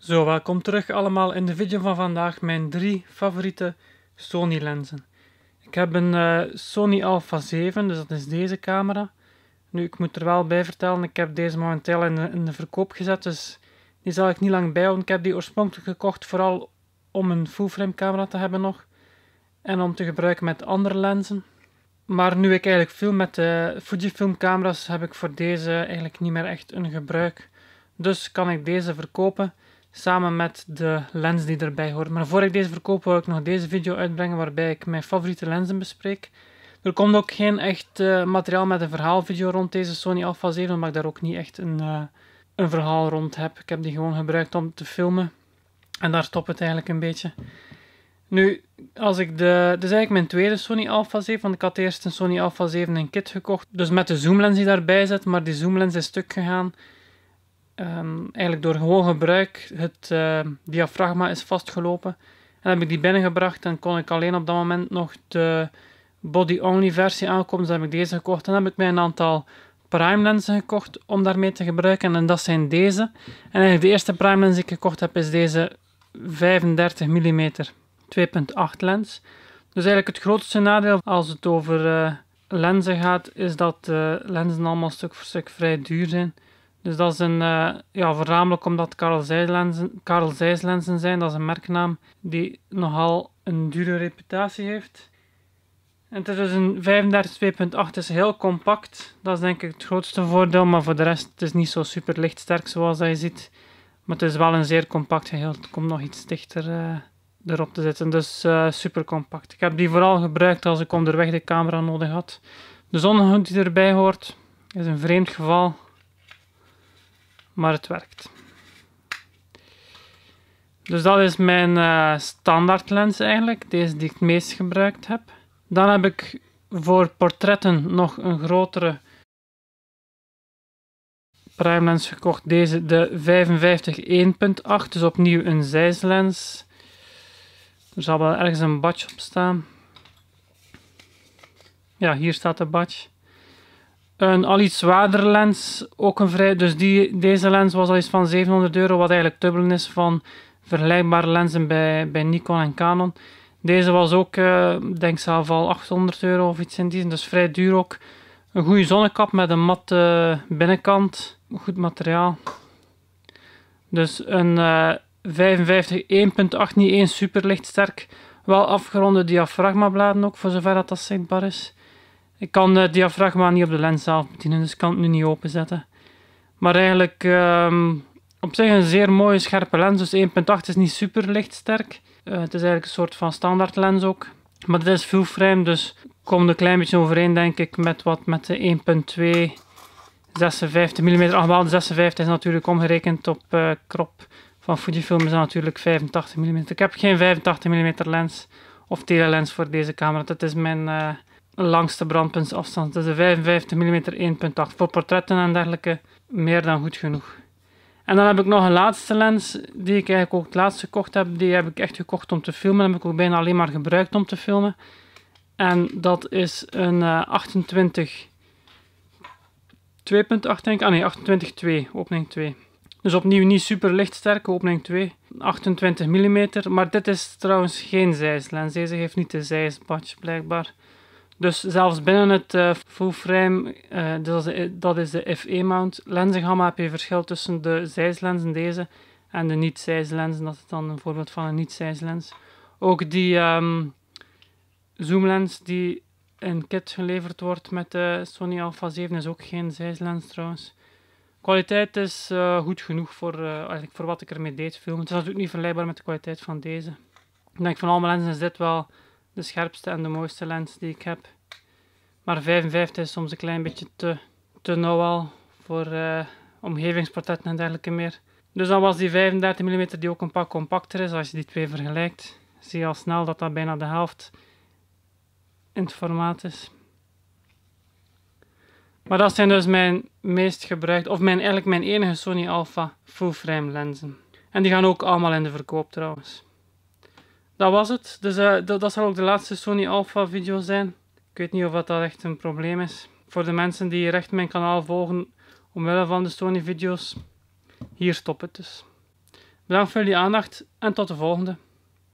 Zo, welkom terug allemaal in de video van vandaag. Mijn drie favoriete Sony lenzen. Ik heb een eh, Sony Alpha 7, dus dat is deze camera. Nu, ik moet er wel bij vertellen, ik heb deze momenteel in de, in de verkoop gezet, dus die zal ik niet lang bijhouden. Ik heb die oorspronkelijk gekocht vooral om een full-frame camera te hebben nog. En om te gebruiken met andere lenzen. Maar nu ik eigenlijk film met de eh, Fujifilm camera's heb ik voor deze eigenlijk niet meer echt een gebruik. Dus kan ik deze verkopen samen met de lens die erbij hoort. Maar voor ik deze verkoop wil ik nog deze video uitbrengen waarbij ik mijn favoriete lenzen bespreek. Er komt ook geen echt eh, materiaal met een verhaalvideo rond deze Sony Alpha 7, omdat ik daar ook niet echt een, eh, een verhaal rond heb. Ik heb die gewoon gebruikt om te filmen. En daar stopt het eigenlijk een beetje. Nu, als ik de, dit is eigenlijk mijn tweede Sony Alpha 7, want ik had eerst een Sony Alpha 7 in kit gekocht. Dus met de zoomlens die daarbij zit, maar die zoomlens is stuk gegaan. Ehm, eigenlijk door gewoon gebruik het eh, diafragma is vastgelopen. En heb ik die binnengebracht en kon ik alleen op dat moment nog de body-only versie aankomen. Dus heb ik deze gekocht en heb ik mij een aantal prime lenzen gekocht om daarmee te gebruiken. En dat zijn deze. En de eerste prime lens die ik gekocht heb is deze 35 mm 2.8 lens. Dus eigenlijk het grootste nadeel als het over eh, lenzen gaat, is dat de eh, lenzen allemaal stuk voor stuk vrij duur zijn. Dus dat is een, eh, ja, voornamelijk omdat Karel Karel zijn, dat is een merknaam die nogal een dure reputatie heeft. En het is dus een 35-2.8, is heel compact. Dat is denk ik het grootste voordeel, maar voor de rest het is niet zo super lichtsterk zoals dat je ziet. Maar het is wel een zeer compact geheel. Het komt nog iets dichter eh, erop te zitten, dus eh, super compact. Ik heb die vooral gebruikt als ik onderweg de camera nodig had. De zonnehoed die erbij hoort, is een vreemd geval maar het werkt. Dus dat is mijn uh, eh, standaard lens eigenlijk, deze die ik het meest gebruikt heb. Dan heb ik voor portretten nog een grotere prime lens gekocht. Deze, de 55 1.8, dus opnieuw een zijslens. Er zal wel ergens een badge op staan. Ja, hier staat de badge een al iets zwaardere lens, ook een vrij, dus die, deze lens was al iets van 700 euro, wat eigenlijk dubbel is van vergelijkbare lenzen bij, bij Nikon en Canon. Deze was ook, uh, denk zelf al 800 euro of iets in die dus vrij duur ook. Een goede zonnekap met een matte binnenkant, goed materiaal. Dus een uh, 55 1.8, niet eens super lichtsterk. Wel afgeronde diafragmabladen ook, voor zover dat dat zichtbaar is. Ik kan het eh, diafragma niet op de lens zelf bedienen, dus ik kan het nu niet openzetten. Maar eigenlijk ehm, op zich een zeer mooie scherpe lens. Dus 1.8 is niet super lichtsterk. Uh, eh, het is eigenlijk een soort van standaard lens ook. Maar het is full frame, dus komt een klein beetje overeen denk ik met wat met de 1.2 56 mm. Alhoewel de 56 is natuurlijk omgerekend op uh, eh, krop van Fujifilm is natuurlijk 85 mm. Ik heb geen 85 mm lens of telelens voor deze camera. Dat is mijn langste brandpuntsafstand. Dus de 55 mm 1.8 voor portretten en dergelijke meer dan goed genoeg. En dan heb ik nog een laatste lens die ik eigenlijk ook het laatst gekocht heb. Die heb ik echt gekocht om te filmen. Die heb ik ook bijna alleen maar gebruikt om te filmen. En dat is een 28 eh, 2.8 denk ik. Ah nee, 28 2, opening 2. Dus opnieuw niet super lichtsterke, opening 2. 28 mm, maar dit is trouwens geen zijslens. Deze heeft niet de zijsbadje blijkbaar. Dus zelfs binnen het uh, full frame, eh, dat, is de, dat is de FE mount, lenzengamma heb je verschil tussen de zijslenzen deze en de niet-zijslenzen. Dat is dan een voorbeeld van een niet lens. Ook die um, zoomlens die in kit geleverd wordt met de Sony Alpha 7 is ook geen zijslens trouwens. Kwaliteit is eh, goed genoeg voor, eigenlijk voor wat ik ermee deed filmen. Het is natuurlijk niet vergelijkbaar met de kwaliteit van deze. Ik denk van alle lenzen is dit wel de scherpste en de mooiste lens die ik heb. Maar 55 is soms een klein beetje te, te nauw al voor uh, omgevingsportretten en dergelijke meer. Dus dan was die 35 mm die ook een pak compacter is, als je die twee vergelijkt, zie je al snel dat dat bijna de helft in het formaat is. Maar dat zijn dus mijn meest gebruikte, of mijn, eigenlijk mijn enige Sony Alpha full frame lenzen. En die gaan ook allemaal in de verkoop trouwens. Dat was het. Dus eh, dat, dat zal ook de laatste Sony Alpha video zijn. Ik weet niet of dat echt een probleem is. Voor de mensen die recht mijn kanaal volgen, omwille van de Sony video's, hier stop het dus. Bedankt voor jullie aandacht en tot de volgende.